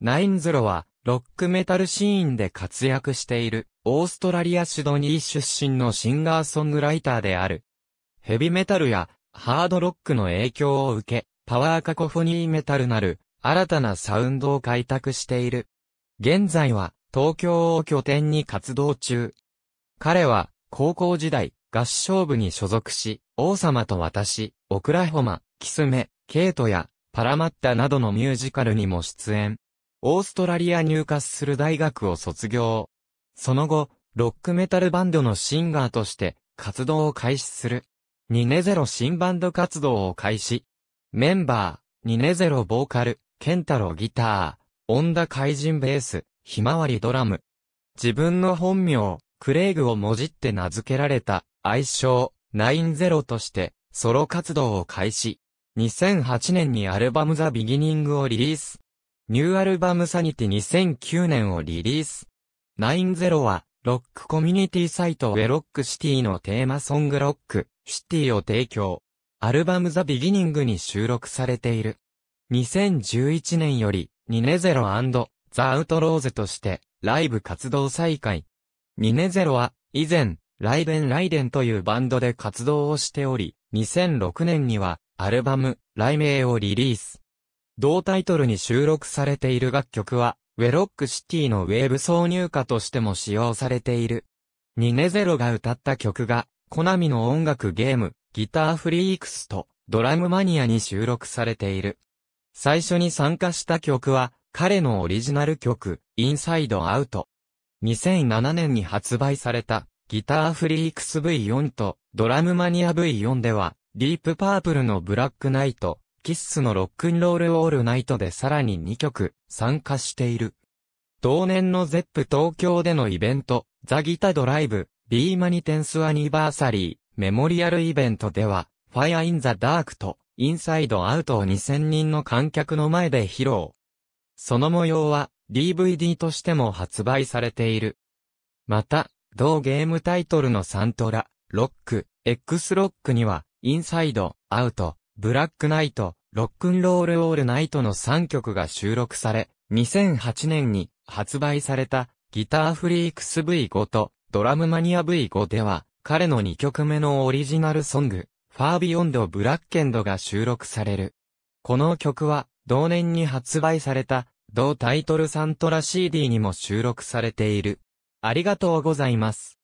ナインズロは、ロックメタルシーンで活躍している、オーストラリアシドニー出身のシンガーソングライターである。ヘビメタルや、ハードロックの影響を受け、パワーカコフニーメタルなる、新たなサウンドを開拓している。現在は、東京を拠点に活動中。彼は、高校時代、合唱部に所属し、王様と私、オクラホマ、キスメ、ケイトや、パラマッタなどのミュージカルにも出演。オーストラリア入荷する大学を卒業。その後、ロックメタルバンドのシンガーとして活動を開始する。ニネゼロ新バンド活動を開始。メンバー、ニネゼロボーカル、ケンタロギター、オンダ怪人ベース、ひまわりドラム。自分の本名、クレイグをもじって名付けられた、愛称、90として、ソロ活動を開始。2008年にアルバムザ・ビギニングをリリース。ニューアルバムサニティ2009年をリリース。90は、ロックコミュニティサイトウェロックシティのテーマソングロック、シティを提供。アルバムザ・ビギニングに収録されている。2011年より、ニネゼロザ・アウトローズとして、ライブ活動再開。ニネゼロは、以前、ライベン・ライデンというバンドで活動をしており、2006年には、アルバム、ライメイをリリース。同タイトルに収録されている楽曲は、ウェロックシティのウェーブ挿入歌としても使用されている。ニネゼロが歌った曲が、コナミの音楽ゲーム、ギターフリークスと、ドラムマニアに収録されている。最初に参加した曲は、彼のオリジナル曲、インサイドアウト。2007年に発売された、ギターフリークス V4 と、ドラムマニア V4 では、ディープパープルのブラックナイト、キッスのロックンロールオールナイトでさらに2曲参加している。同年のゼップ東京でのイベント、ザギタドライブ、ビーマニテンスアニバーサリー、メモリアルイベントでは、ファイアインザダークと、インサイドアウトを2000人の観客の前で披露。その模様は、DVD としても発売されている。また、同ゲームタイトルのサントラ、ロック、X ロックには、インサイド、アウト、ブラックナイト、ロックンロールオールナイトの3曲が収録され、2008年に発売されたギターフリークス V5 とドラムマニア V5 では、彼の2曲目のオリジナルソング、ファービヨンド・ブラッケンドが収録される。この曲は、同年に発売された、同タイトルサントラ CD にも収録されている。ありがとうございます。